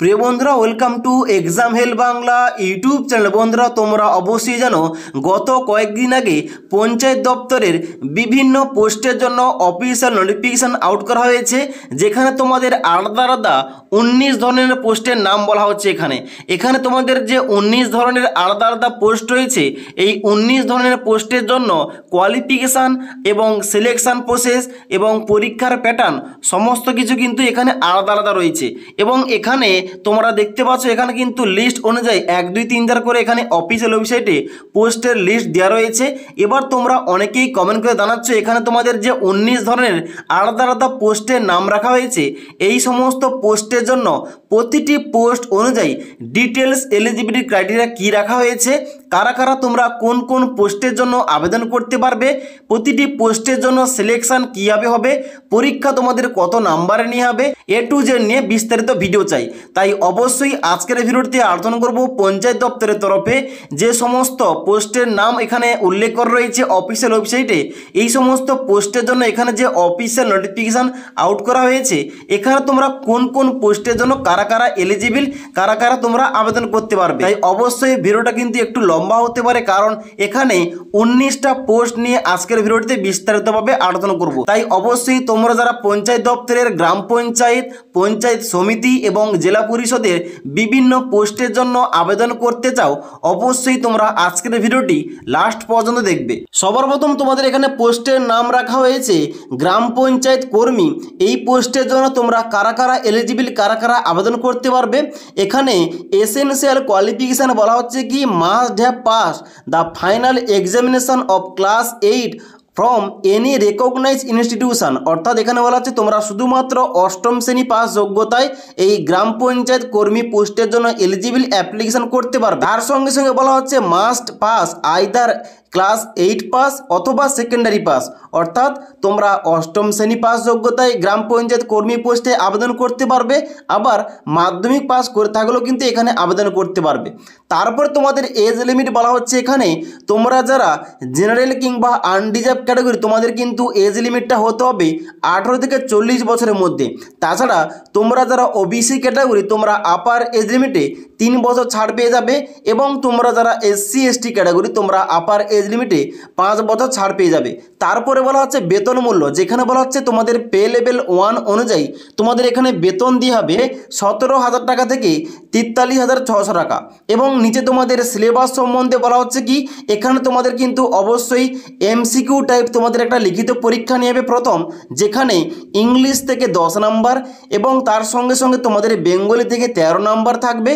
প্রিয় বন্ধুরা welcome to exam hell Bangla YouTube channel বন্ধুরা তোমরা অবশ্যই জানো গত কয়েকদিন আগে পঞ্চায়েত দপ্তরের বিভিন্ন পোস্টের জন্য অফিসিয়াল নোটিফিকেশান আউট করা হয়েছে যেখানে তোমাদের আলাদা আলাদা উনিশ ধরনের পোস্টের নাম বলা হচ্ছে এখানে এখানে তোমাদের যে উনিশ ধরনের আলাদা আলাদা পোস্ট রয়েছে এই উনিশ ধরনের পোস্টের জন্য কোয়ালিফিকেশান এবং সিলেকশান প্রসেস এবং পরীক্ষার প্যাটার্ন সমস্ত কিছু কিন্তু এখানে আলাদা আলাদা রয়েছে এবং এখানে তোমরা দেখতে পাচ্ছ এখানে কিন্তু লিস্ট অনুযায়ী এক দুই তিন চার করে এখানে অফিসিয়াল ওয়েবসাইটে পোস্টের লিস্ট দেওয়া রয়েছে এবার তোমরা অনেকেই কমেন্ট করে জানাচ্ছ এখানে তোমাদের যে উনিশ ধরনের আলাদা আলাদা পোস্টের নাম রাখা হয়েছে এই সমস্ত পোস্টের জন্য প্রতিটি পোস্ট অনুযায়ী ডিটেলস এলিজিবিলিটি ক্রাইটেরিয়া কী রাখা হয়েছে কারা কারা তোমরা কোন কোন পোস্টের জন্য আবেদন করতে পারবে প্রতিটি পোস্টের জন্য সিলেকশান কীভাবে হবে পরীক্ষা তোমাদের কত নাম্বারে নিয়ে হবে এ টু জেড নিয়ে বিস্তারিত ভিডিও চাই তাই অবশ্যই আজকের ভিডিওটিতে আলোচনা করব পঞ্চায়েত দপ্তরের তরফে যে সমস্ত পোস্টের নাম এখানে উল্লেখ করা রয়েছে অফিসিয়াল ওয়েবসাইটে এই সমস্ত পোস্টের জন্য এখানে যে অফিসিয়াল নোটিফিকেশান আউট করা হয়েছে এখানে তোমরা কোন কোন পোস্ট পোস্টের জন্য কারা কারা এলিজিবিল কারা কারা তোমরা আবেদন করতে পারবে তাই অবশ্যই ভিডিওটা কিন্তু একটু লম্বা হতে পারে কারণ এখানে উনিশটা পোস্ট নিয়ে আজকের ভিডিওটিতে বিস্তারিতভাবে আলোচনা করব তাই অবশ্যই তোমরা যারা পঞ্চায়েত দপ্তরের গ্রাম পঞ্চায়েত পঞ্চায়েত সমিতি এবং জেলা পরিষদের বিভিন্ন পোস্টের জন্য আবেদন করতে চাও অবশ্যই তোমরা আজকের ভিডিওটি লাস্ট পর্যন্ত দেখবে সবার প্রথম তোমাদের এখানে পোস্টের নাম রাখা হয়েছে গ্রাম পঞ্চায়েত কর্মী এই পোস্টের জন্য তোমরা কারা কারা কারা কারা কারা আবেদন করতে পারবে এখানে এসেনশিয়াল কোয়ালিফিকেশান বলা হচ্ছে কি must have pass the final examination of class eight from any recognise institution অর্থাৎ এখানে বলা হচ্ছে তোমরা শুধুমাত্র অষ্টম শ্রেণী পাস যোগ্যতায় এই গ্রাম পঞ্চায়েত কর্মী পোস্টের জন্য এলিজিবল অ্যাপ্লিকেশন করতে পারবে তার সঙ্গে সঙ্গে বলা হচ্ছে must pass either class eight pass অথবা সেকেন্ডারি পাস অর্থাৎ তোমরা অষ্টম শ্রেণী পাস যোগ্যতায় গ্রাম পঞ্চায়েত কর্মী পোস্টে আবেদন করতে পারবে আবার মাধ্যমিক পাস করে থাকলেও কিন্তু এখানে আবেদন করতে পারবে তারপর তোমাদের এজ লিমিট বলা হচ্ছে এখানে তোমরা যারা জেনারেল কিংবা আনডিজার্ভ ক্যাটাগরি তোমাদের কিন্তু এজ লিমিটটা হতে হবে আঠেরো থেকে চল্লিশ বছরের মধ্যে তাছাড়া তোমরা যারা ওবিসি ক্যাটাগরি তোমরা আপার এজ লিমিটে তিন বছর ছাড় পেয়ে যাবে এবং তোমরা যারা এসসি এসটি ক্যাটাগরি তোমরা আপার এজ এজ লিমিটে পাঁচ বছর ছাড় পেয়ে যাবে তারপরে বলা হচ্ছে বেতন মূল্য যেখানে বলা হচ্ছে তোমাদের পে লেভেল ওয়ান অনুযায়ী তোমাদের এখানে বেতন দিয়ে হবে সতেরো হাজার টাকা থেকে তেতাল্লিশ হাজার ছশো টাকা এবং নিচে তোমাদের সিলেবাস সম্বন্ধে বলা হচ্ছে কি এখানে তোমাদের কিন্তু অবশ্যই এমসিকিউ টাইপ তোমাদের একটা লিখিত পরীক্ষা নিয়ে হবে প্রথম যেখানে ইংলিশ থেকে দশ নাম্বার এবং তার সঙ্গে সঙ্গে তোমাদের বেঙ্গলি থেকে ১৩ নাম্বার থাকবে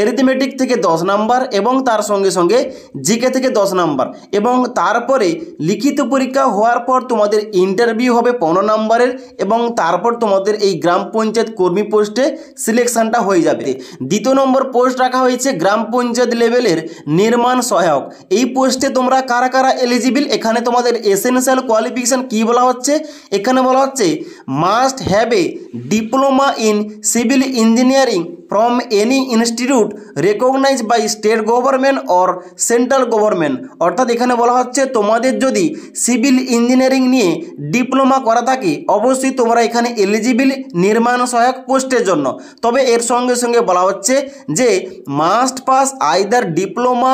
এরিথমেটিক থেকে দশ নাম্বার এবং তার সঙ্গে সঙ্গে জিকে থেকে দশ নাম্বার এবং তারপরে লিখিত পরীক্ষা হওয়ার পর তোমাদের ইন্টারভিউ হবে পনেরো নম্বরের এবং তারপর তোমাদের এই গ্রাম পঞ্চায়েত কর্মী পোস্টে সিলেকশানটা হয়ে যাবে দ্বিতীয় নম্বর পোস্ট রাখা হয়েছে গ্রাম পঞ্চায়েত লেভেলের নির্মাণ সহায়ক এই পোস্টে তোমরা কারা কারা এলিজিবল এখানে তোমাদের এসেনশিয়াল কোয়ালিফিকেশান কী বলা হচ্ছে এখানে বলা হচ্ছে must have a diploma in civil engineering from any institute recognised by state government or central government অর্থাৎ এখানে বলা হচ্ছে তোমাদের যদি সিভিল ইঞ্জিনিয়ারিং নিয়ে ডিপ্লোমা করা থাকে অবশ্যই তোমরা এখানে এলিজিবিল নির্মাণ সহায়ক পোস্টের জন্য তবে এর সঙ্গে সঙ্গে বলা হচ্ছে যে must pass either diploma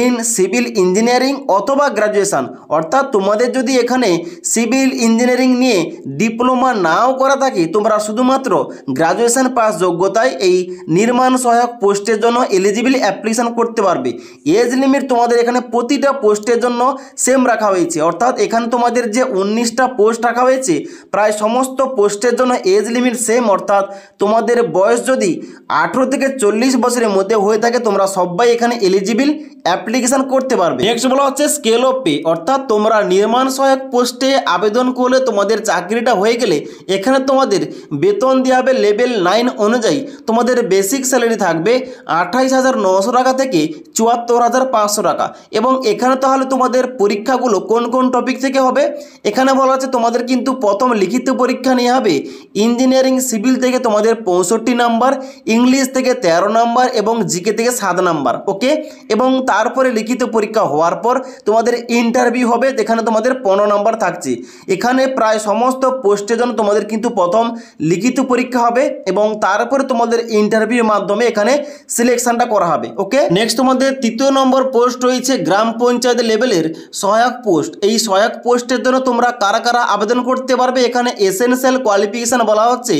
in civil engineering অথবা গ্রাজুয়েশান অর্থাৎ তোমাদের যদি এখানে সিভিল ইঞ্জিনিয়ারিং নিয়ে ডিপ্লোমা নাও করা থাকে তোমরা শুধুমাত্র গ্র্যাজুয়েশান পাস যোগ্যতায় এই নির্মাণ সহায়ক পোস্টের জন্য এলিজিবিল অ্যাপ্লিকেশান করতে পারবে এজ লিমিট তোমাদের এখানে প্রতিটা পোস্টের জন্য সেম রাখা হয়েছে অর্থাৎ এখানে তোমাদের যে উনিশটা পোস্ট রাখা হয়েছে প্রায় সমস্ত পোস্টের জন্য এজ লিমিট সেম অর্থাৎ তোমাদের বয়স যদি আঠেরো থেকে চল্লিশ বছরের মধ্যে হয়ে থাকে তোমরা সবাই এখানে এলিজিবিল অ্যাপ অ্যাপ্লিকেশন করতে পারবে নেক্সট বলা হচ্ছে স্কেল অফ পে অর্থাৎ তোমরা নির্মাণ সহায়ক পোস্টে আবেদন করলে তোমাদের চাকরিটা হয়ে গেলে এখানে তোমাদের বেতন দেওয়া হবে লেভেল নাইন অনুযায়ী তোমাদের বেসিক স্যালারি থাকবে আঠাইশ হাজার নশো টাকা থেকে চুয়াত্তর হাজার পাঁচশো টাকা এবং এখানে তাহলে তোমাদের পরীক্ষাগুলো কোন কোন টপিক থেকে হবে এখানে বলা হচ্ছে তোমাদের কিন্তু প্রথম লিখিত পরীক্ষা নিয়ে হবে ইঞ্জিনিয়ারিং সিভিল থেকে তোমাদের পঁয়ষট্টি নাম্বার ইংলিশ থেকে তেরো নাম্বার এবং জিকে থেকে সাত নাম্বার ওকে এবং তার তারপরে লিখিত পরীক্ষা হওয়ার পর তোমাদের ইন্টারভিউ হবে যেখানে তোমাদের পনেরো নম্বর থাকছে এখানে প্রায় সমস্ত পোস্টের জন্য তোমাদের কিন্তু প্রথম লিখিত পরীক্ষা হবে এবং তারপরে তোমাদের ইন্টারভিউর মাধ্যমে এখানে সিলেকশনটা করা হবে ওকে নেক্সট তোমাদের তৃতীয় নম্বর পোস্ট রয়েছে গ্রাম পঞ্চায়েত লেভেলের সহায়ক পোস্ট এই সহায়ক পোস্টের জন্য তোমরা কারা কারা আবেদন করতে পারবে এখানে এসেনশিয়াল কোয়ালিফিকেশান বলা হচ্ছে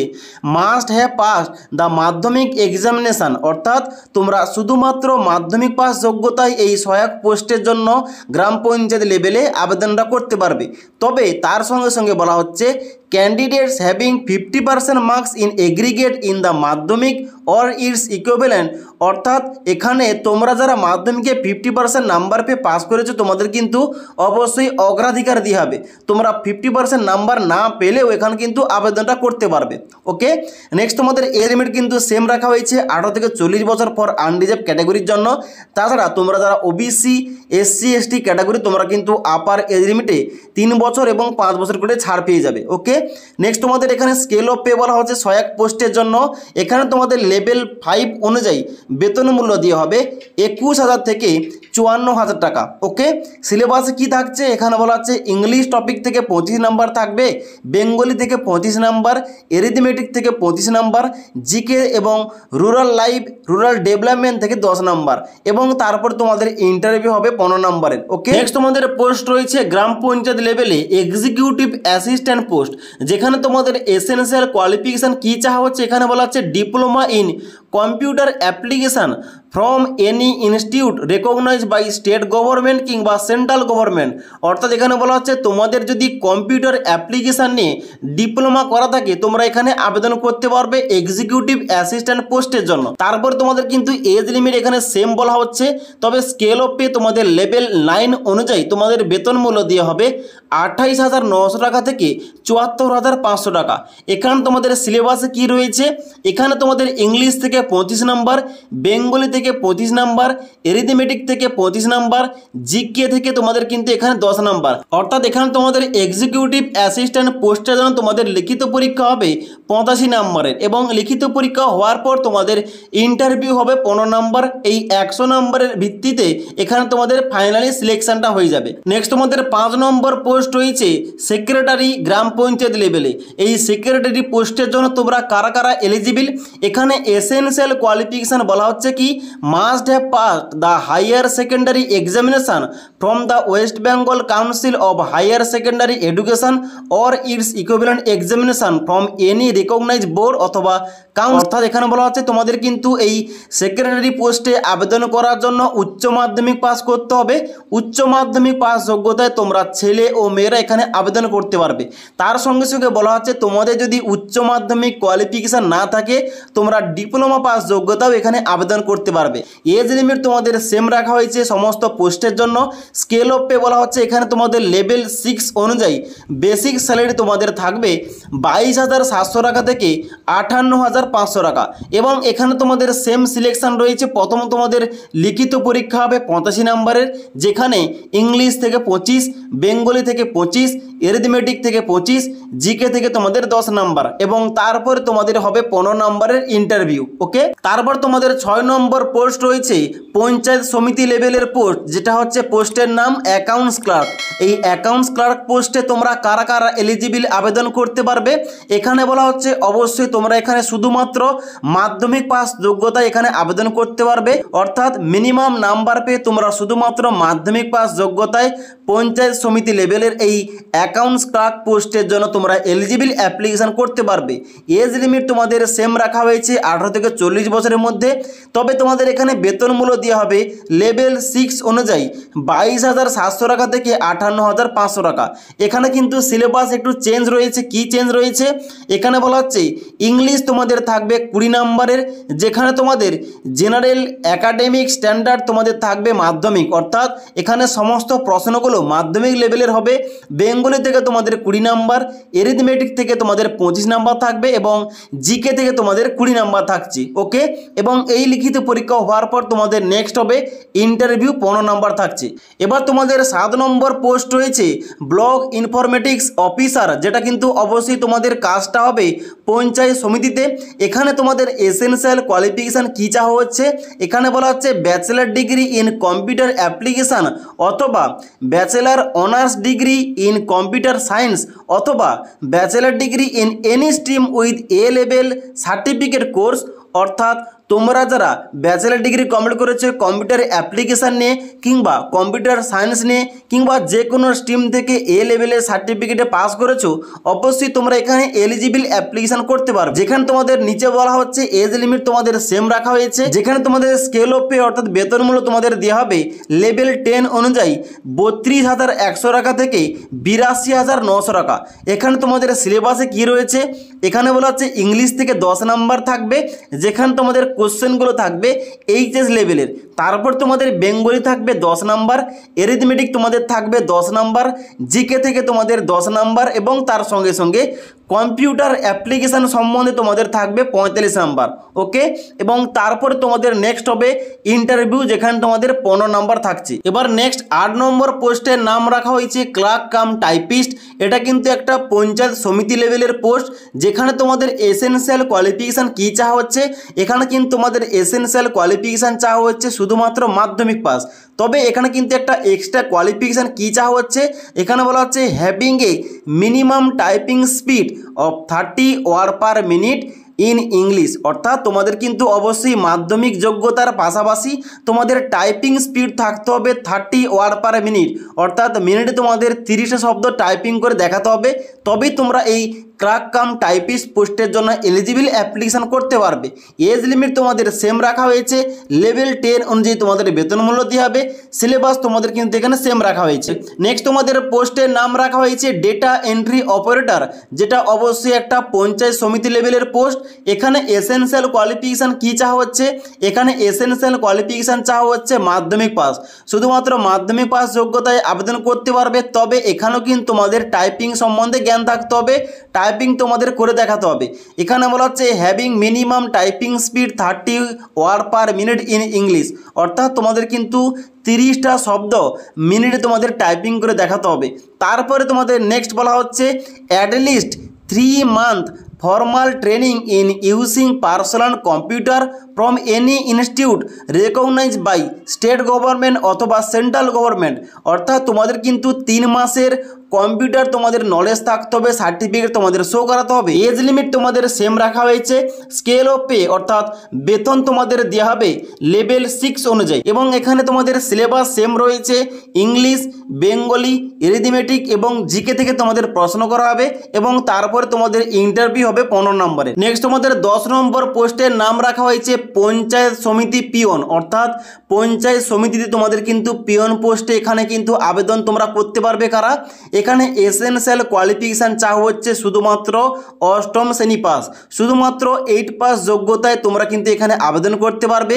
must have pass the Madhyamik examination অর্থাৎ তোমরা শুধুমাত্র মাধ্যমিক পাস যোগ্যতায় এই সহায়ক পোস্টের জন্য গ্রাম পঞ্চায়েত লেভেলে আবেদনটা করতে পারবে তবে তার সঙ্গে সঙ্গে বলা হচ্ছে candidates having fifty percent marks in aggregate in the Madhyamik or its equivalent অর্থাৎ এখানে তোমরা যারা মাধ্যমিকে ফিফটি পার্সেন্ট নাম্বার পেয়ে পাস করেছো তোমাদের কিন্তু অবশ্যই অগ্রাধিকার দিয়ে হবে তোমরা ফিফটি পার্সেন্ট নাম্বার না পেলেও এখানে কিন্তু আবেদনটা করতে পারবে ওকে নেক্সট তোমাদের এজ লিমিট কিন্তু সেম রাখা হয়েছে আঠারো থেকে চল্লিশ বছর পর আনরিজার্ভ ক্যাটাগরির জন্য তাছাড়া তোমরা যারা ওবিসি এসসি এসটি ক্যাটাগরি তোমরা কিন্তু আপার এজ লিমিটে তিন বছর এবং পাঁচ বছর করে ছাড় পেয়ে যাবে ওকে নেক্সট তোমাদের এখানে স্কেল অফ পে বলা হচ্ছে সহায়ক পোস্টের জন্য এখানে তোমাদের লেভেল ফাইভ অনুযায়ী বেতন মূল্য দিয়ে হবে একুশ হাজার থেকে চুয়ান্ন হাজার টাকা ওকে সিলেবাসে কি থাকছে এখানে বলা হচ্ছে ইংলিশ টপিক থেকে পঁচিশ নাম্বার থাকবে বেঙ্গলি থেকে পঁচিশ নাম্বার এরিথমেটিক থেকে পঁচিশ নাম্বার জিকে এবং রুরাল লাইফ রুরাল ডেভেলপমেন্ট থেকে দশ নাম্বার এবং তারপর তোমার তোমাদের ইন্টারভিউ হবে পনেরো নম্বরের ওকে নেক্সট তোমাদের পোস্ট রয়েছে গ্রাম পঞ্চায়েত লেভেলে এক্সিকিউটিভ অ্যাসিস্ট্যান্ট পোস্ট যেখানে তোমাদের এসেন্সিয়াল কোয়ালিফিকেশান কী চাওয়া হচ্ছে এখানে বলা হচ্ছে diploma in computer application from any institute recognise by state government কিংবা সেন্ট্রাল গভর্নমেন্ট অর্থাৎ এখানে বলা হচ্ছে তোমাদের যদি কম্পিউটার অ্যাপ্লিকেশান নিয়ে ডিপ্লোমা করা থাকে তোমরা এখানে আবেদন করতে পারবে এক্সিকিউটিভ অ্যাসিস্ট্যান্ট পোস্টের জন্য তারপর তোমাদের কিন্তু এজ লিমিট এখানে সেম বলা হচ্ছে তবে স্কেল অফ পে তোমাদের লেভেল নাইন অনুযায়ী তোমাদের বেতন মূল্য দিয়ে হবে আঠাইশ হাজার নশো টাকা থেকে চুয়াত্তর হাজার পাঁচশো টাকা এখানে তোমাদের সিলেবাসে কি রয়েছে এখানে তোমাদের ইংলিশ থেকে থেকে পঁচিশ নাম্বার বেঙ্গলি থেকে পঁচিশ নাম্বার এরিথমেটিক থেকে পঁচিশ নাম্বার জিকে থেকে তোমাদের কিন্তু এখানে দশ নাম্বার অর্থাৎ এখানে তোমাদের এক্সিকিউটিভ অ্যাসিস্ট্যান্ট পোস্টের জন্য তোমাদের লিখিত পরীক্ষা হবে পঁচাশি নাম্বারের এবং লিখিত পরীক্ষা হওয়ার পর তোমাদের ইন্টারভিউ হবে পনেরো নাম্বার এই একশো নাম্বারের ভিত্তিতে এখানে তোমাদের ফাইনালি সিলেকশনটা হয়ে যাবে নেক্সট তোমাদের পাঁচ নম্বর পোস্ট রয়েছে সেক্রেটারি গ্রাম পঞ্চায়েত লেভেলে এই সেক্রেটারি পোস্টের জন্য তোমরা কারা কারা এলিজিবিল এখানে এন এসেনশিয়াল কোয়ালিফিকেশান বলা হচ্ছে কি must have pass the higher secondary examination from the West Bengal Council of Higher Secondary Education or its equivalent examination from any recognized board অথবা অর্থাৎ এখানে বলা হচ্ছে তোমাদের কিন্তু এই সেকেন্ডারি পোস্টে আবেদন করার জন্য উচ্চ মাধ্যমিক পাস করতে হবে উচ্চ মাধ্যমিক পাস যোগ্যতায় তোমরা ছেলে ও মেয়েরা এখানে আবেদন করতে পারবে তার সঙ্গে সঙ্গে বলা হচ্ছে তোমাদের যদি উচ্চ মাধ্যমিক কোয়ালিফিকেশান না থাকে তোমরা ডিপ্লোমা পাস যোগ্যতাও এখানে আবেদন করতে পারবে এজ লিমিট তোমাদের সেম রাখা হয়েছে সমস্ত পোস্টের জন্য স্কেল অফ পে বলা হচ্ছে এখানে তোমাদের লেভেল সিক্স অনুযায়ী বেসিক স্যালারি তোমাদের থাকবে বাইশ হাজার সাতশো টাকা থেকে আটান্ন হাজার পাঁচশো টাকা এবং এখানে তোমাদের সেম সিলেকশান রয়েছে প্রথম তোমাদের লিখিত পরীক্ষা হবে পঁচাশি নাম্বারের যেখানে ইংলিশ থেকে পঁচিশ বেঙ্গলি থেকে পঁচিশ এরিথমেটিক থেকে পঁচিশ জিকে থেকে তোমাদের দশ নাম্বার এবং তারপর তোমাদের হবে পনেরো নম্বরের ইন্টারভিউ ওকে তারপর তোমাদের ছয় নম্বর পোস্ট রয়েছে পঞ্চায়েত সমিতি লেভেলের পোস্ট যেটা হচ্ছে পোস্টে পোস্টের নাম অ্যাকাউন্টস ক্লার্ক এই অ্যাকাউন্টস ক্লার্ক পোস্টে তোমরা কারা কারা এলিজিবিল আবেদন করতে পারবে এখানে বলা হচ্ছে অবশ্যই তোমরা এখানে শুধুমাত্র মাধ্যমিক পাস যোগ্যতা এখানে আবেদন করতে পারবে অর্থাৎ মিনিমাম নাম্বার পেয়ে তোমরা শুধুমাত্র মাধ্যমিক পাস যোগ্যতায় পঞ্চায়েত সমিতি লেভেলের এই অ্যাকাউন্টস ক্লার্ক পোস্টের জন্য তোমরা এলিজিবিল অ্যাপ্লিকেশান করতে পারবে এজ লিমিট তোমাদের সেম রাখা হয়েছে আঠারো থেকে চল্লিশ বছরের মধ্যে তবে তোমাদের এখানে বেতন মূল্য দেওয়া হবে লেভেল সিক্স অনুযায়ী বাইশ বাইশ হাজার সাতশো টাকা থেকে আটান্ন হাজার পাঁচশো টাকা এখানে কিন্তু সিলেবাস একটু চেঞ্জ রয়েছে কি চেঞ্জ রয়েছে এখানে বলা হচ্ছে ইংলিশ তোমাদের থাকবে কুড়ি নাম্বারের যেখানে তোমাদের জেনারেল অ্যাকাডেমিক স্ট্যান্ডার্ড তোমাদের থাকবে মাধ্যমিক অর্থাৎ এখানে সমস্ত প্রশ্নগুলো মাধ্যমিক লেভেলের হবে বেঙ্গলি থেকে তোমাদের কুড়ি নাম্বার এরিথমেটিক থেকে তোমাদের পঁচিশ নাম্বার থাকবে এবং জিকে থেকে তোমাদের কুড়ি নাম্বার থাকছে ওকে এবং এই লিখিত পরীক্ষা হওয়ার পর তোমাদের নেক্সট হবে ইন্টারভিউ পনেরো নাম্বার থাকছে এবার তোমাদের সাত নম্বর পোস্ট রয়েছে ব্লক ইনফরমেটিক্স অফিসার যেটা কিন্তু অবশ্যই তোমাদের কাজটা হবে পঞ্চায়েত সমিতিতে এখানে তোমাদের এসেনশিয়াল কোয়ালিফিকেশান কী চাওয়া হচ্ছে এখানে বলা হচ্ছে bachelor degree in computer application অথবা bachelor honours degree in computer science অথবা bachelor degree in any stream with a level certificate course অর্থাৎ তোমরা যারা ব্যাচেলার ডিগ্রি কমপ্লিট করেছে কম্পিউটার অ্যাপ্লিকেশান নিয়ে কিংবা কম্পিউটার সায়েন্স নিয়ে কিংবা যে কোনো স্ট্রিম থেকে এ লেভেলের সার্টিফিকেটে পাস করেছো অবশ্যই তোমরা এখানে এলিজিবল অ্যাপ্লিকেশান করতে পারো যেখানে তোমাদের নিচে বলা হচ্ছে এজ লিমিট তোমাদের সেম রাখা হয়েছে যেখানে তোমাদের স্কেল অফ পে অর্থাৎ বেতনমূল্য তোমাদের দেওয়া হবে লেভেল টেন অনুযায়ী বত্রিশ হাজার একশো টাকা থেকে বিরাশি হাজার নশো টাকা এখানে তোমাদের সিলেবাসে কি রয়েছে এখানে বলা হচ্ছে ইংলিশ থেকে দশ নাম্বার থাকবে যেখানে তোমাদের কোশ্চেনগুলো থাকবে এইচএস লেভেলের তারপর তোমাদের বেঙ্গলি থাকবে দশ নাম্বার এরিথমেটিক তোমাদের থাকবে দশ নাম্বার জিকে থেকে তোমাদের দশ নাম্বার এবং তার সঙ্গে সঙ্গে কম্পিউটার অ্যাপ্লিকেশান সম্বন্ধে তোমাদের থাকবে পঁয়তাল্লিশ নাম্বার ওকে এবং তারপরে তোমাদের নেক্সট হবে ইন্টারভিউ যেখানে তোমাদের পনেরো নাম্বার থাকছে এবার নেক্সট আট নম্বর পোস্টের নাম রাখা হয়েছে ক্লার্ক কাম টাইপিস্ট এটা কিন্তু একটা পঞ্চায়েত সমিতি লেভেলের পোস্ট যেখানে তোমাদের এসেনশিয়াল কোয়ালিফিকেশান কী চাওয়া হচ্ছে এখানে কিন্তু তোমাদের এসেনশিয়াল কোয়ালিফিকেশান চাওয়া হচ্ছে শুধু শুধুমাত্র মাধ্যমিক পাস তবে এখানে কিন্তু একটা এক্সট্রা কোয়ালিফিকেশান কী চাওয়া হচ্ছে এখানে বলা হচ্ছে having a minimum typing speed of thirty word per minute in English অর্থাৎ তোমাদের কিন্তু অবশ্যই মাধ্যমিক যোগ্যতার পাশাপাশি তোমাদের টাইপিং স্পিড থাকতে হবে থার্টি ওয়ার্ড পার মিনিট অর্থাৎ মিনিটে তোমাদের তিরিশে শব্দ টাইপিং করে দেখাতে হবে তবেই তোমরা এই ক্রাক কাম টাইপিস পোস্টের জন্য এলিজিবল অ্যাপ্লিকেশান করতে পারবে এজ লিমিট তোমাদের সেম রাখা হয়েছে লেভেল টেন অনুযায়ী তোমাদের বেতন মূল্য দিয়ে হবে সিলেবাস তোমাদের কিন্তু এখানে সেম রাখা হয়েছে নেক্সট তোমাদের পোস্টের নাম রাখা হয়েছে ডেটা এন্ট্রি অপারেটর যেটা অবশ্যই একটা পঞ্চায়েত সমিতি লেভেলের পোস্ট এখানে এসেনশিয়াল কোয়ালিফিকেশান কী চাওয়া হচ্ছে এখানে এসেনশিয়াল কোয়ালিফিকেশান চাওয়া হচ্ছে মাধ্যমিক পাস শুধুমাত্র মাধ্যমিক পাস যোগ্যতায় আবেদন করতে পারবে তবে এখানেও কিন্তু তোমাদের টাইপিং সম্বন্ধে জ্ঞান থাকতে হবে টাইপিং তোমাদের করে দেখাতে হবে এখানে বলা হচ্ছে having minimum typing speed thirty word per minute in English অর্থাৎ তোমাদের কিন্তু তিরিশটা শব্দ মিনিটে তোমাদের টাইপিং করে দেখাতে হবে তারপরে তোমাদের নেক্সট বলা হচ্ছে at least three month formal training in using personal computer from any institute recognized by state government অথবা central government অর্থাৎ তোমাদের কিন্তু তিন মাসের কম্পিউটার তোমাদের নলেজ থাকতে হবে সার্টিফিকেট তোমাদের শো করাতে হবে এজ লিমিট তোমাদের সেম রাখা হয়েছে স্কেল অফ পে অর্থাৎ বেতন তোমাদের দেওয়া হবে লেভেল সিক্স অনুযায়ী এবং এখানে তোমাদের সিলেবাস সেম রয়েছে ইংলিশ বেঙ্গলি এরিথমেটিক এবং জিকে থেকে তোমাদের প্রশ্ন করা হবে এবং তারপরে তোমাদের ইন্টারভিউ হবে পনেরো নম্বরে নেক্সট তোমাদের দশ নম্বর পোস্টের নাম রাখা হয়েছে পঞ্চায়েত সমিতি পিয়ন অর্থাৎ পঞ্চায়েত সমিতিতে তোমাদের কিন্তু পিয়ন পোস্টে এখানে কিন্তু আবেদন তোমরা করতে পারবে কারা এখানে এসেনশিয়াল কোয়ালিফিকেশান চা হচ্ছে শুধুমাত্র অষ্টম শ্রেণী পাস শুধুমাত্র এইট পাস যোগ্যতায় তোমরা কিন্তু এখানে আবেদন করতে পারবে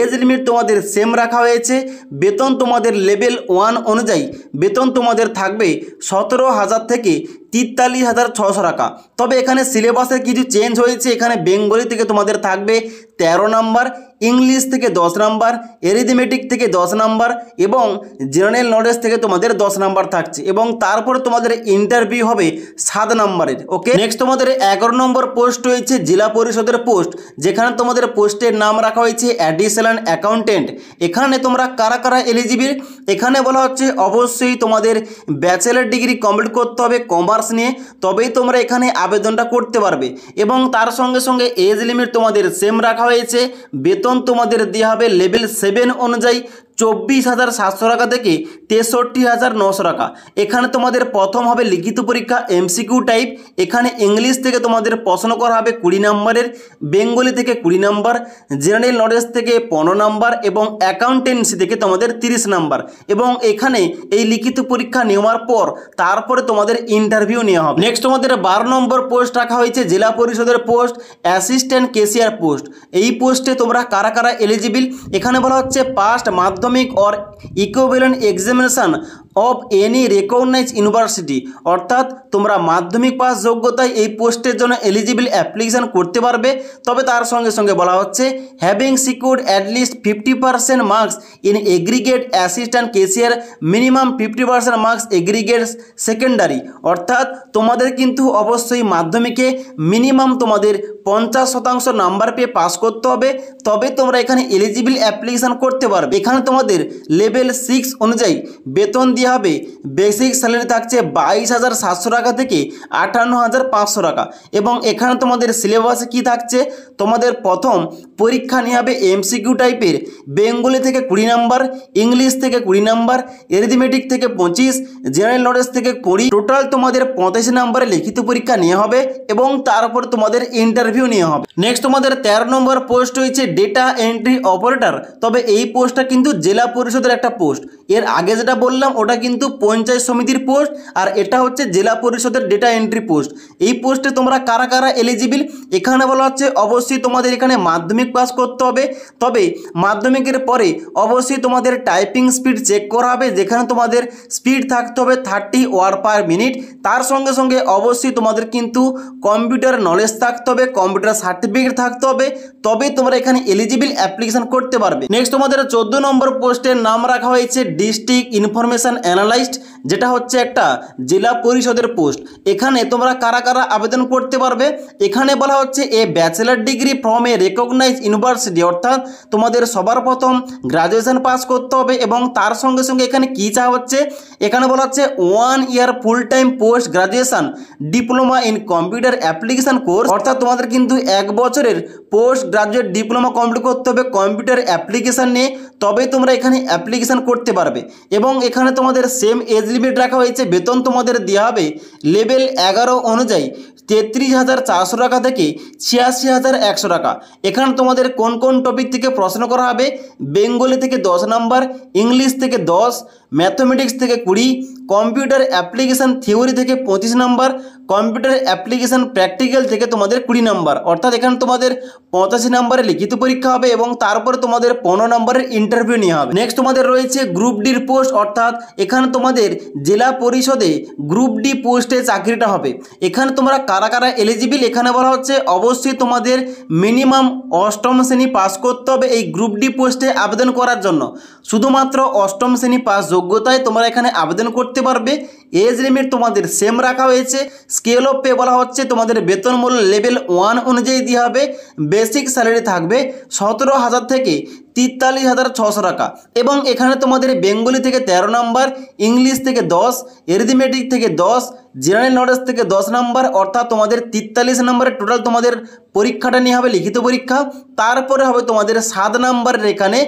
এজ লিমিট তোমাদের সেম রাখা হয়েছে বেতন তোমাদের লেভেল ওয়ান অনুযায়ী বেতন তোমাদের থাকবে সতেরো হাজার থেকে তিরতাল্লিশ হাজার ছশো টাকা তবে এখানে সিলেবাসের কিছু চেঞ্জ হয়েছে এখানে বেঙ্গলি থেকে তোমাদের থাকবে ১৩ নাম্বার ইংলিশ থেকে দশ নাম্বার এরিথমেটিক থেকে দশ নাম্বার এবং জেনারেল নলেজ থেকে তোমাদের দশ নাম্বার থাকছে এবং তারপরে তোমাদের ইন্টারভিউ হবে সাত নাম্বারের ওকে নেক্সট তোমাদের এগারো নম্বর পোস্ট হয়েছে জেলা পরিষদের পোস্ট যেখানে তোমাদের পোস্টের নাম রাখা হয়েছে অ্যাডিশনাল অ্যাকাউন্টেন্ট এখানে তোমরা কারা কারা এলিজিবিল এখানে বলা হচ্ছে অবশ্যই তোমাদের ব্যাচেলার ডিগ্রি কমপ্লিট করতে হবে কমার্স পাস নিয়ে তবেই তোমরা এখানে আবেদনটা করতে পারবে এবং তার সঙ্গে সঙ্গে এজ লিমিট তোমাদের সেম রাখা হয়েছে বেতন তোমাদের দেওয়া হবে লেভেল সেভেন অনুযায়ী চব্বিশ হাজার সাতশো টাকা থেকে তেষট্টি হাজার নশো টাকা এখানে তোমাদের প্রথম হবে লিখিত পরীক্ষা এমসিকিউ টাইপ এখানে ইংলিশ থেকে তোমাদের প্রশ্ন করা হবে কুড়ি নম্বরের বেঙ্গলি থেকে কুড়ি নম্বর জেনারেল নলেজ থেকে পনেরো নম্বর এবং অ্যাকাউন্টেন্সি থেকে তোমাদের তিরিশ নম্বর এবং এখানে এই লিখিত পরীক্ষা নেওয়ার পর তারপরে তোমাদের ইন্টারভিউ নেওয়া হবে নেক্সট তোমাদের বারো নম্বর পোস্ট রাখা হয়েছে জেলা পরিষদের পোস্ট অ্যাসিস্ট্যান্ট কেসিয়ার পোস্ট এই পোস্টে তোমরা কারা কারা এলিজিবিল এখানে বলা হচ্ছে পাস্ট মাধ্যম Madhyamik or equivalent examination of any recognise university অর্থাৎ তোমরা মাধ্যমিক পাস যোগ্যতায় এই পোস্টের জন্য এলিজিবল অ্যাপ্লিকেশান করতে পারবে তবে তার সঙ্গে সঙ্গে বলা হচ্ছে having secure at least fifty percent marks in aggregate assistant cashier minimum fifty percent marks aggregate secondary অর্থাৎ তোমাদের কিন্তু অবশ্যই মাধ্যমিকে মিনিমাম তোমাদের পঞ্চাশ শতাংশ নাম্বার পেয়ে পাস করতে হবে তবে তোমরা এখানে এলিজিবল অ্যাপ্লিকেশান করতে পারবে এখানে তোমাদের লেভেল সিক্স অনুযায়ী বেতন দেওয়া হবে বেসিক স্যালারি থাকছে বাইশ হাজার সাতশো টাকা থেকে আটান্ন হাজার পাঁচশো টাকা এবং এখানে তোমাদের সিলেবাসে কি থাকছে তোমাদের প্রথম পরীক্ষা নিয়ে হবে এমসিকিউ টাইপের বেঙ্গলি থেকে কুড়ি নাম্বার ইংলিশ থেকে কুড়ি নাম্বার এরিথমেটিক থেকে পঁচিশ জেনারেল নলেজ থেকে কুড়ি টোটাল তোমাদের পঁচাশি নাম্বারে লিখিত পরীক্ষা নিয়ে হবে এবং তারপর তোমাদের ইন্টারভিউ নিয়ে হবে নেক্সট তোমাদের তেরো নম্বর পোস্ট হয়েছে ডেটা এন্ট্রি অপারেটর তবে এই পোস্টটা কিন্তু জেলা পরিষদের একটা পোস্ট এর আগে যেটা বললাম ওটা কিন্তু পঞ্চায়েত সমিতির পোস্ট আর এটা হচ্ছে জেলা পরিষদের ডেটা এন্ট্রি পোস্ট এই পোস্টে তোমরা কারা কারা এলিজিবিল এখানে বলা হচ্ছে অবশ্যই তোমাদের এখানে মাধ্যমিক পাস করতে হবে তবে মাধ্যমিকের পরে অবশ্যই তোমাদের টাইপিং স্পিড চেক করা হবে যেখানে তোমাদের স্পিড থাকতে হবে থার্টি ওয়ার পার মিনিট তার সঙ্গে সঙ্গে অবশ্যই তোমাদের কিন্তু কম্পিউটার নলেজ থাকতে হবে কম্পিউটার সার্টিফিকেট থাকতে হবে তবে তোমরা এখানে এলিজিবিল অ্যাপ্লিকেশন করতে পারবে নেক্সট তোমাদের চোদ্দ নম্বর পোস্টের নাম রাখা হয়েছে ডিস্ট্রিক্ট ইনফরমেশান অ্যানালাইস্ট যেটা হচ্ছে একটা জেলা পরিষদের পোস্ট এখানে তোমরা কারা কারা আবেদন করতে পারবে এখানে বলা হচ্ছে a bachelor degree from a recognise university অর্থাৎ তোমাদের সবার প্রথম গ্রাজুয়েশন পাস করতে হবে এবং তার সঙ্গে সঙ্গে এখানে কী চা হচ্ছে এখানে বলা হচ্ছে one year full time post graduation diploma in computer application course অর্থাৎ তোমাদের কিন্তু এক বছরের পোস্ট গ্রাজুয়েট ডিপ্লোমা কমপ্লিট করতে হবে কম্পিউটার অ্যাপ্লিকেশান নিয়ে তবে তোমরা তোমরা এখানে অ্যাপ্লিকেশান করতে পারবে এবং এখানে তোমাদের সেম এজ লিমিট রাখা হয়েছে বেতন তোমাদের দেওয়া হবে লেভেল এগারো অনুযায়ী তেত্রিশ হাজার চারশো টাকা থেকে ছিয়াশি হাজার একশো টাকা এখানে তোমাদের কোন কোন টপিক থেকে প্রশ্ন করা হবে বেঙ্গলি থেকে দশ নম্বর ইংলিশ থেকে দশ ম্যাথমেটিক্স থেকে কুড়ি কম্পিউটার অ্যাপ্লিকেশান থিওরি থেকে পঁচিশ নম্বর কম্পিউটার অ্যাপ্লিকেশান প্র্যাকটিক্যাল থেকে তোমাদের কুড়ি নাম্বার অর্থাৎ এখানে তোমাদের পঁচাশি নাম্বারের লিখিত পরীক্ষা হবে এবং তারপরে তোমাদের পনেরো নাম্বারের ইন্টারভিউ নিয়ে হবে নেক্সট তোমাদের রয়েছে গ্রুপ ডির পোস্ট অর্থাৎ এখানে তোমাদের জেলা পরিষদে গ্রুপ ডি পোস্টে চাকরিটা হবে এখানে তোমরা কারা কারা এলিজিবিল এখানে বলা হচ্ছে অবশ্যই তোমাদের মিনিমাম অষ্টম শ্রেণী পাস করতে হবে এই গ্রুপ ডি পোস্টে আবেদন করার জন্য শুধুমাত্র অষ্টম শ্রেণী পাস যোগ্যতায় তোমরা এখানে আবেদন করতে পারবে এজ লিমিট তোমাদের সেম রাখা হয়েছে স্কেল অফ পে বলা হচ্ছে তোমাদের বেতন মূল্য লেভেল ওয়ান অনুযায়ী দেওয়া হবে বেসিক স্যালারি থাকবে সতেরো হাজার থেকে তেতাল্লিশ হাজার ছশো টাকা এবং এখানে তোমাদের বেঙ্গলি থেকে ১৩ নাম্বার ইংলিশ থেকে দশ এরিথমেটিক থেকে দশ জেনারেল নলেজ থেকে দশ নাম্বার অর্থাৎ তোমাদের তিতাল্লিশ নাম্বারে টোটাল তোমাদের পরীক্ষাটা নিয়ে হবে লিখিত পরীক্ষা তারপরে হবে তোমাদের সাত নাম্বারের এখানে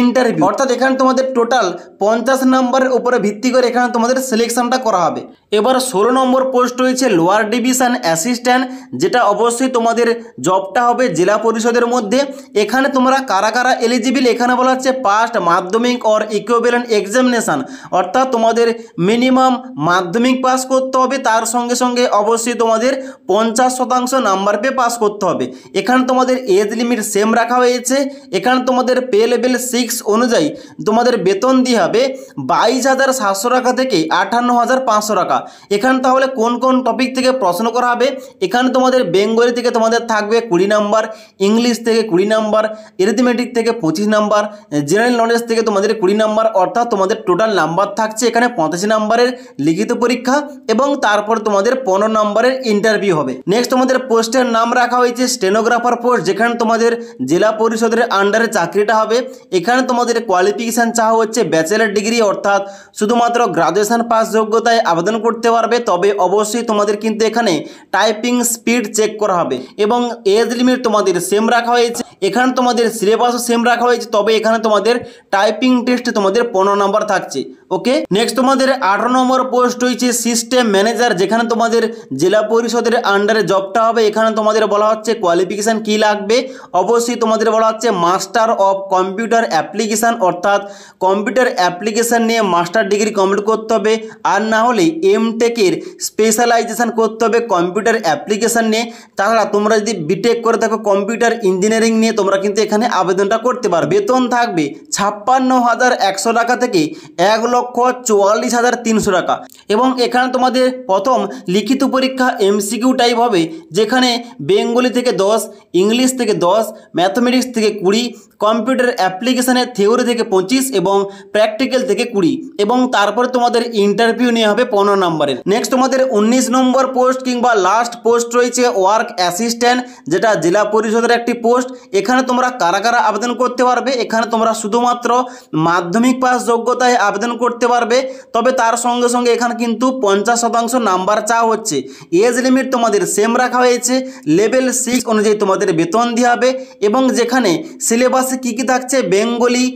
ইন্টারভিউ অর্থাৎ এখানে তোমাদের টোটাল পঞ্চাশ নাম্বারের উপরে ভিত্তি করে এখানে তোমাদের সিলেকশনটা করা হবে এবার ষোলো নম্বর পোস্ট রয়েছে লোয়ার ডিভিশন অ্যাসিস্ট্যান্ট যেটা অবশ্যই তোমাদের জবটা হবে জেলা পরিষদের মধ্যে এখানে তোমরা কারা কারা এলিজিবিল এখানে বলা হচ্ছে পাস্ট মাধ্যমিক অর ইকুইভ্যালেন্ট এক্সামিনেশান অর্থাৎ তোমাদের মিনিমাম মাধ্যমিক পাস করতে হবে হবে তার সঙ্গে সঙ্গে অবশ্যই তোমাদের পঞ্চাশ শতাংশ নাম্বার পেয়ে পাস করতে হবে এখানে তোমাদের এজ লিমিট সেম রাখা হয়েছে এখানে তোমাদের পে লেভেল সিক্স অনুযায়ী তোমাদের বেতন দিয়ে হবে বাইশ হাজার সাতশো টাকা থেকে আটান্ন হাজার পাঁচশো টাকা এখানে তাহলে কোন কোন টপিক থেকে প্রশ্ন করা হবে এখানে তোমাদের বেঙ্গলি থেকে তোমাদের থাকবে কুড়ি নাম্বার ইংলিশ থেকে কুড়ি নাম্বার এরিথমেটিক থেকে পঁচিশ নাম্বার জেনারেল নলেজ থেকে তোমাদের কুড়ি নাম্বার অর্থাৎ তোমাদের টোটাল নাম্বার থাকছে এখানে পঁচাশি নাম্বারের লিখিত পরীক্ষা এবং তারপর তোমাদের পনেরো নম্বরের ইন্টারভিউ হবে নেক্সট তোমাদের পোস্টের নাম রাখা হয়েছে স্টেনোগ্রাফার পোস্ট যেখানে তোমাদের জেলা পরিষদের আন্ডারে চাকরিটা হবে এখানে তোমাদের কোয়ালিফিকেশান চাওয়া হচ্ছে ব্যাচেলার ডিগ্রি অর্থাৎ শুধুমাত্র গ্রাজুয়েশান পাস যোগ্যতায় আবেদন করতে পারবে তবে অবশ্যই তোমাদের কিন্তু এখানে টাইপিং স্পিড চেক করা হবে এবং এজ লিমিট তোমাদের সেম রাখা হয়েছে এখানে তোমাদের সিলেবাসও সেম রাখা হয়েছে তবে এখানে তোমাদের টাইপিং টেস্ট তোমাদের পনেরো নম্বর থাকছে ওকে নেক্সট তোমাদের আঠারো নম্বর পোস্ট হয়েছে সিস্টেম ম্যানেজার যেখানে তোমাদের জেলা পরিষদের আন্ডারে জবটা হবে এখানে তোমাদের বলা হচ্ছে কোয়ালিফিকেশান কি লাগবে অবশ্যই তোমাদের বলা হচ্ছে মাস্টার অফ কম্পিউটার অ্যাপ্লিকেশান অর্থাৎ কম্পিউটার অ্যাপ্লিকেশান নিয়ে মাস্টার ডিগ্রি কমপ্লিট করতে হবে আর না হলে এম টেকের স্পেশালাইজেশান করতে হবে কম্পিউটার অ্যাপ্লিকেশান নিয়ে তাছাড়া তোমরা যদি বিটেক করে থাকো কম্পিউটার ইঞ্জিনিয়ারিং নিয়ে তোমরা কিন্তু এখানে আবেদনটা করতে পারো বেতন থাকবে ছাপ্পান্ন হাজার একশো টাকা থেকে এক লক্ষ চুয়াল্লিশ হাজার তিনশো টাকা এবং এখানে তোমাদের প্রথম লিখিত পরীক্ষা এমসিকিউ টাইপ হবে যেখানে বেঙ্গলি থেকে দশ ইংলিশ থেকে দশ ম্যাথমেটিক্স থেকে কুড়ি কম্পিউটার অ্যাপ্লিকেশানের থিওরি থেকে পঁচিশ এবং প্র্যাকটিক্যাল থেকে কুড়ি এবং তারপরে তোমাদের ইন্টারভিউ নেওয়া হবে পনেরো নম্বরের নেক্সট তোমাদের উনিশ নম্বর পোস্ট কিংবা লাস্ট পোস্ট রয়েছে ওয়ার্ক অ্যাসিস্ট্যান্ট যেটা জেলা পরিষদের একটি পোস্ট এখানে তোমরা কারা কারা আবেদন করতে পারবে এখানে তোমরা শুধুমাত্র মাধ্যমিক পাস যোগ্যতায় আবেদন করতে পারবে তবে তার সঙ্গে সঙ্গে এখানে কিন্তু পঞ্চাশ শতাংশ নাম্বার চা হচ্ছে এজ লিমিট তোমাদের সেম রাখা হয়েছে লেভেল সিক্স অনুযায়ী তোমাদের বেতন দেওয়া হবে এবং যেখানে সিলেবাসে কী কী থাকছে বেঙ্গলি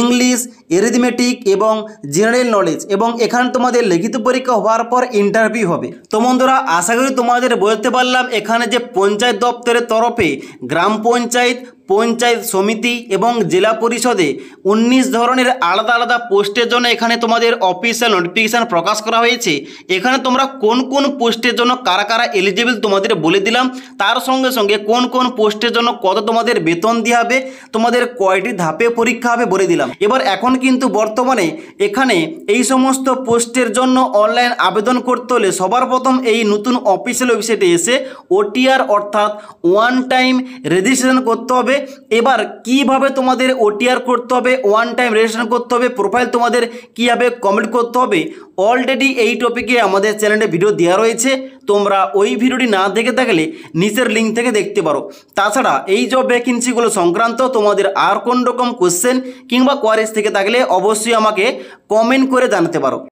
ইংলিশ এরিথমেটিক এবং জেনারেল নলেজ এবং এখানে তোমাদের লিখিত পরীক্ষা হওয়ার পর ইন্টারভিউ হবে তো বন্ধুরা আশা করি তোমাদের বলতে পারলাম এখানে যে পঞ্চায়েত দপ্তরের তরফে গ্রাম পঞ্চায়েত পঞ্চায়েত সমিতি এবং জেলা পরিষদে ১৯ ধরনের আলাদা আলাদা পোস্টের জন্য এখানে তোমাদের অফিসিয়াল নোটিফিকেশান প্রকাশ করা হয়েছে এখানে তোমরা কোন কোন পোস্টের জন্য কারা কারা এলিজিবল তোমাদের বলে দিলাম তার সঙ্গে সঙ্গে কোন কোন পোস্টের জন্য কত তোমাদের বেতন দেওয়া হবে তোমাদের কয়টি ধাপে পরীক্ষা হবে বলে দিলাম এবার এখন কিন্তু বর্তমানে এখানে এই সমস্ত পোস্টের জন্য অনলাইন আবেদন করতে হলে সবার প্রথম এই নতুন অফিসিয়াল ওয়েবসাইটে এসে ওটিআর অর্থাৎ ওয়ান টাইম রেজিস্ট্রেশন করতে হবে এবার কিভাবে তোমাদের ওটিআর করতে হবে ওয়ান টাইম রেজিস্ট্রেশন করতে হবে প্রোফাইল তোমাদের কীভাবে কমেন্ট করতে হবে অলরেডি এই টপিকে আমাদের চ্যানেলে ভিডিও দেওয়া রয়েছে তোমরা ওই ভিডিওটি না দেখে থাকলে নিচের লিঙ্ক থেকে দেখতে পারো তাছাড়া এই জব ভ্যাকেন্সিগুলো সংক্রান্ত তোমাদের আর কোন রকম কোশ্চেন কিংবা কোয়ারেজ থেকে থাকলে অবশ্যই আমাকে কমেন্ট করে জানাতে পারো